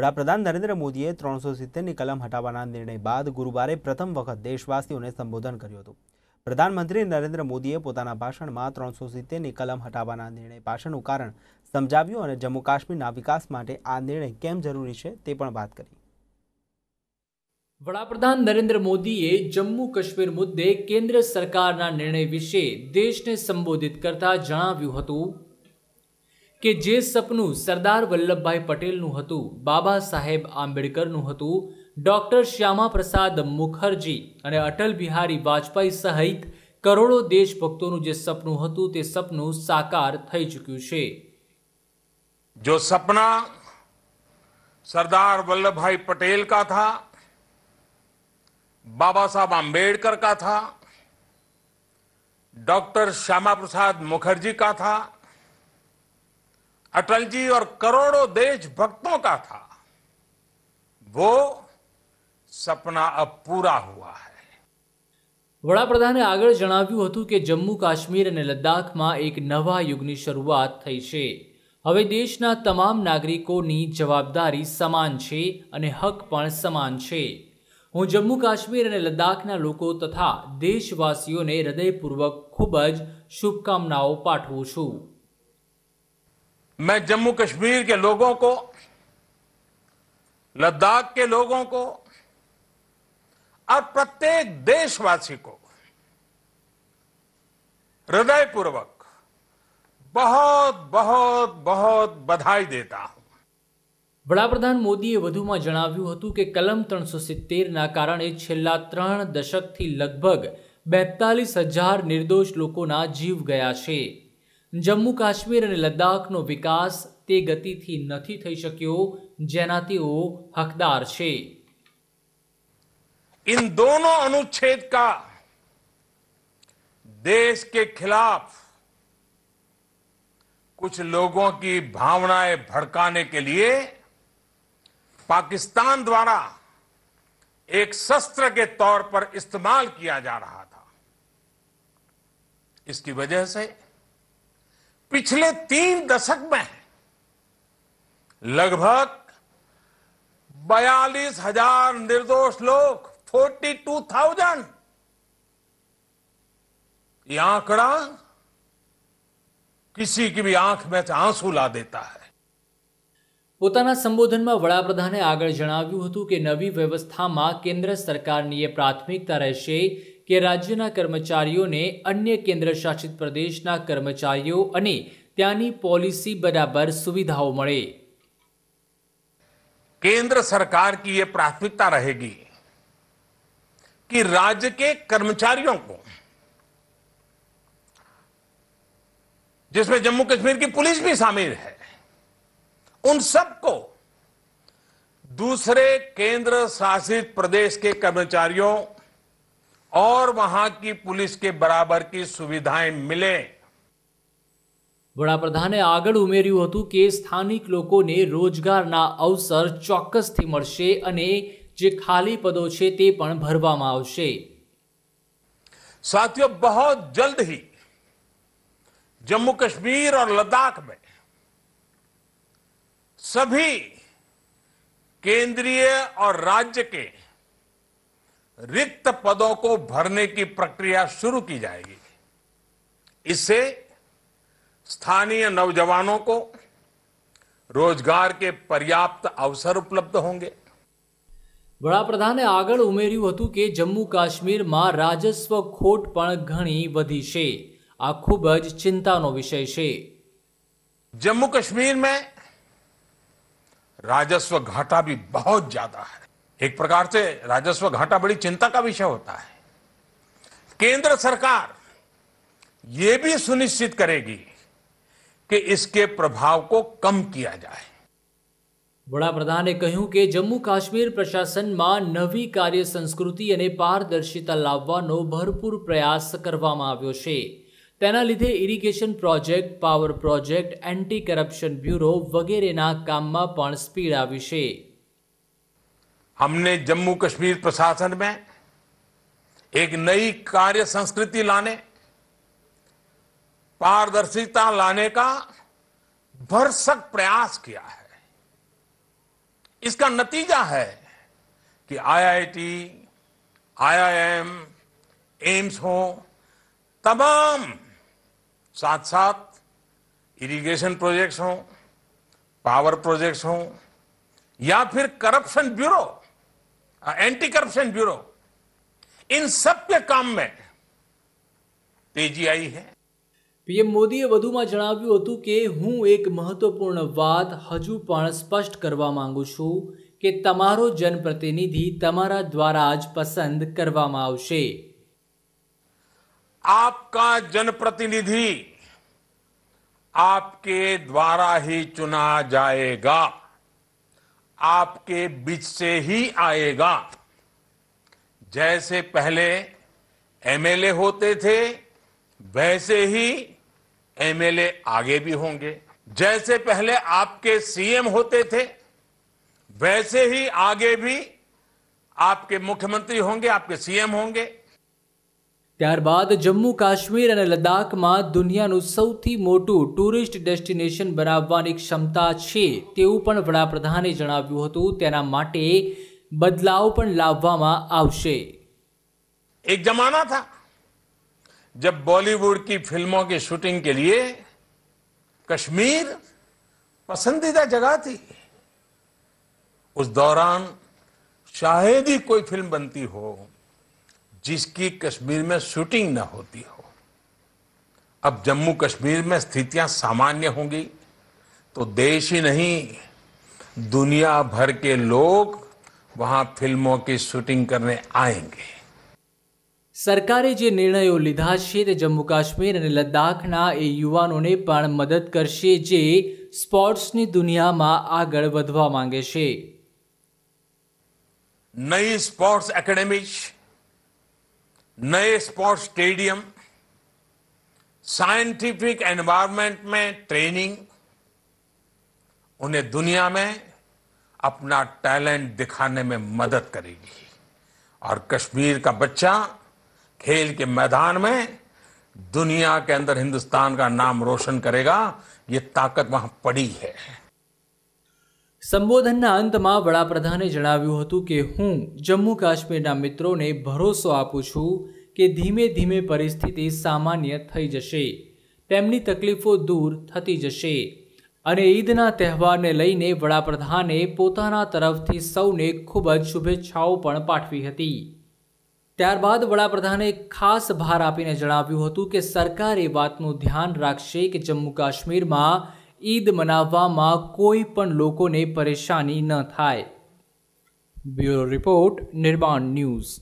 વડાપ્રધાન નરેન્દ્ર મોદીએ ત્રણસો સિત્તેરની કલમ હટાવવાના નિર્ણય બાદ ગુરુવારે પ્રથમ વખત દેશવાસીઓને સંબોધન કર્યું હતું પ્રધાનમંત્રી નરેન્દ્ર મોદીએ પોતાના ભાષણમાં ત્રણસો સિત્તેરની કલમ હટાવવાના નિર્ણય પાછળનું કારણ સમજાવ્યું અને જમ્મુ કાશ્મીરના વિકાસ માટે આ નિર્ણય કેમ જરૂરી છે તે પણ વાત કરી વડાપ્રધાન નરેન્દ્ર મોદીએ જમ્મુ કાશ્મીર મુદ્દે કેન્દ્ર સરકારના નિર્ણય વિશે દેશને સંબોધિત કરતા જણાવ્યું હતું કે જે સપનું સરદાર વલ્લભભાઈ પટેલનું હતું બાબા સાહેબ આંબેડકરનું હતું ડૉક્ટર શ્યામાપ્રસાદ મુખર્જી અને અટલ બિહારી વાજપેયી સહિત કરોડો દેશભક્તોનું જે સપનું હતું તે સપનું સાકાર થઈ ચૂક્યું છે જો સપના સરદાર વલ્લભભાઈ પટેલ पटेल का था बाबा साहब आंबेडकर का था डॉक्टर श्यामा प्रसाद मुखर्जी अटल जी और करोड़ों देशभक्तों का था वो સપના અબ પૂરા હુઆ હૈ વડાપ્રધાને આગળ જણાવ્યું હતું કે જમ્મુ કાશ્મીર અને લદ્દાખમાં એક નવા યુગની શરૂઆત થઈ છે હવે દેશના તમામ નાગરિકોની જવાબદારી સમાન છે અને હક પણ સમાન છે હું જમ્મુ કાશ્મીર અને લદ્દાખના લોકો તથા દેશવાસીઓને હૃદયપૂર્વક ખૂબ જ શુભકામનાઓ પાઠવું છું मैं जम्मू कश्मीर के लोगों को लद्दाख के लोगों को और प्रत्येक देशवासी को हृदयपूर्वक बहुत बहुत बहुत बधाई देता हूं વડાપ્રધાન મોદીએ વધુમાં જણાવ્યું હતું કે કલમ ત્રણસો સિત્તેરના કારણે છેલ્લા ત્રણ દશકથી લગભગ બેતાલીસ હજાર નિર્દોષ લોકોના જીવ ગયા છે જમ્મુ કાશ્મીર અને લદ્દાખનો વિકાસ તે ગતિથી નથી થઈ શક્યો જેના તેઓ હકદાર છે इन दोनों अनुच्छेद का देश के खिलाफ कुछ लोगों की भावनाएं भड़काने के लिए पाकिस्तान द्वारा एक शस्त्र के तौर पर इस्तेमाल किया जा रहा था इसकी वजह से पिछले तीन दशक में लगभग बयालीस हजार निर्दोष लोग 42,000 टू थाउजेंड यह आंकड़ा किसी की भी आंख में आंसू ला देता है પોતાના સંબોધનમાં વડાપ્રધાને આગળ જણાવ્યું હતું કે નવી વ્યવસ્થામાં કેન્દ્ર સરકારની એ પ્રાથમિકતા રહેશે કે રાજ્યના કર્મચારીઓને અન્ય કેન્દ્ર શાસિત પ્રદેશના કર્મચારીઓ અને ત્યાંની बराबर सुविधाओं સુવિધાઓ केंद्र सरकार की यह प्राथमिकता रहेगी कि राज्य के कर्मचारियों को जिसमें जम्मू कश्मीर की पुलिस भी शामिल है उन सबको दूसरे केंद्र शासित प्रदेश के कर्मचारियों और वहां की पुलिस के बराबर की સુવિધાએ मिले વડાપ્રધાને આગળ ઉમેર્યું હતું કે સ્થાનિક લોકોને રોજગારના અવસર ચોક્કસથી મળશે અને જે ખાલી પદો છે તે પણ ભરવામાં આવશે સાથીઓ બહુ જલ્દ હી જમ્મુ કશ્મીર और लद्दाख में सभी केंद्रीय और राज्य के रिक्त पदों को भरने की प्रक्रिया शुरू की जाएगी इससे स्थानीय नौजवानों को રોજગાર કે પર્યાપ્ત અવસર ઉપલબ્ધ હોંગે વડાપ્રધાને આગળ ઉમેર્યું હતું કે જમ્મુ કાશ્મીરમાં રાજસ્વ ખોટ પણ ઘણી વધી છે આ ખૂબ જ ચિંતાનો વિષય છે જમ્મુ કશ્મીર મેં રાજસ્વ ઘાટા ભી બહુ જ્યાદા હૈ एक प्रकार से राजस्व घाटा बड़ी चिंता का विषय होता है केंद्र सरकार ये भी सुनिश्चित करेगी कि इसके प्रभाव को कम किया जाए વડાપ્રધાને કહ્યું કે જમ્મુ કાશ્મીર પ્રશાસનમાં નવી કાર્ય સંસ્કૃતિ અને પારદર્શિતા લાવવાનો ભરપૂર પ્રયાસ કરવામાં આવ્યો છે તેના લીધે irrigation project power project anti corruption bureau વગેરેના કામમાં પણ સ્પીડ આવી છે हमने जम्मू कश्मीर प्रशासन में एक नई कार्य संस्कृति लाने पारदर्शिता लाने का भरसक प्रयास किया है इसका नतीजा है कि आईआईटी, आईआईएम, एम्स हो तमाम साथ साथ इरिगेशन प्रोजेक्ट्स हों पावर प्रोजेक्ट्स हों या फिर corruption bureau anti corruption bureau ઇન સબ્ય કામ મેં તેજી આવી છે તો યે મોદી એ વધુમાં જણાવ્યું હતું કે હું એક મહત્વપૂર્ણ વાત હજુ પણ સ્પષ્ટ કરવા માંગુ છું કે તમારો જન પ્રતિનિધી તમારા દ્વારા આજ પસંદ કરવામાં આવશે આપકા જન પ્રતિનિધી આપકે દ્વારા હી ચૂનાા જાયેગા आपके बीच से ही आएगा जैसे पहले एमएलए होते थे वैसे ही एमएलए आगे भी होंगे जैसे पहले आपके सीएम होते थे वैसे ही आगे भी आपके मुख्यमंत्री होंगे आपके सीएम होंगे ત્યારબાદ જમ્મુ કાશ્મીર અને લદ્દાખમાં દુનિયાનું સૌથી મોટું ટુરિસ્ટ ડેસ્ટિનેશન બનાવવાની ક્ષમતા છે તેવું પણ વડાપ્રધાને જણાવ્યું હતું તેના માટે બદલાવ પણ લાવવામાં આવશે એક જમાના تھا જ્યારે બોલિવૂડની ફિલ્મો કે શૂટિંગ કે લિયે કાશ્મીર પસંદીદા જગ્યા હતી ਉਸ દોરાન ચાહેદી કોઈ ફિલ્મ બનતી હો जिसकी कश्मीर में शूटिंग न होती हो अब जम्मू कश्मीर में स्थितियां सामान्य होंगी तो देश ही नहीं दुनिया भर के लोग वहां फिल्मों की शूटिंग કરને આएंगे સરકારે જે નિર્ણયો લીધા છે તે જમ્મુ કાશ્મીર અને લદ્દાખના એ યુવાનોને પણ મદદ કરશે જે સ્પોર્ટ્સની દુનિયામાં આગળ વધવા માંગે છે નઈ સ્પોર્ટ્સ એકેડેમીઝ नए स्पोर्ट्स स्टेडियम साइंटिफिक एनवायरमेंट में ट्रेनिंग उन्हें दुनिया में अपना टैलेंट दिखाने में मदद करेगी और कश्मीर का बच्चा खेल के मैदान में दुनिया के अंदर हिंदुस्तान का नाम रोशन करेगा ये ताकत वहां पड़ी है સંબોધનના અંતમાં વડાપ્રધાને જણાવ્યું હતું કે હું જમ્મુ કાશ્મીરના મિત્રોને ભરોસો આપું છું કે ધીમે ધીમે પરિસ્થિતિ સામાન્ય થઈ જશે તેમની તકલીફો દૂર થતી જશે અને ઈદના તહેવારને લઈને વડાપ્રધાને પોતાના તરફથી સૌને ખૂબ જ શુભેચ્છાઓ પણ પાઠવી હતી ત્યારબાદ વડાપ્રધાને ખાસ ભાર આપીને જણાવ્યું હતું કે સરકાર એ વાતનું ધ્યાન રાખશે કે જમ્મુ કાશ્મીરમાં ઈદ મનાવવામાં કોઈ પણ લોકોને પરેશાની ન થાય બ્યુરો રિપોર્ટ નિર્માણ ન્યૂઝ